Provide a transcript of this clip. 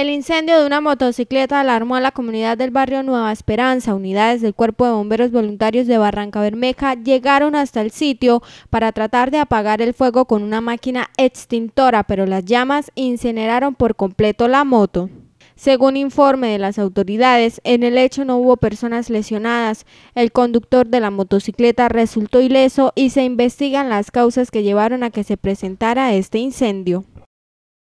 El incendio de una motocicleta alarmó a la comunidad del barrio Nueva Esperanza. Unidades del Cuerpo de Bomberos Voluntarios de Barranca Bermeja llegaron hasta el sitio para tratar de apagar el fuego con una máquina extintora, pero las llamas incineraron por completo la moto. Según informe de las autoridades, en el hecho no hubo personas lesionadas. El conductor de la motocicleta resultó ileso y se investigan las causas que llevaron a que se presentara este incendio.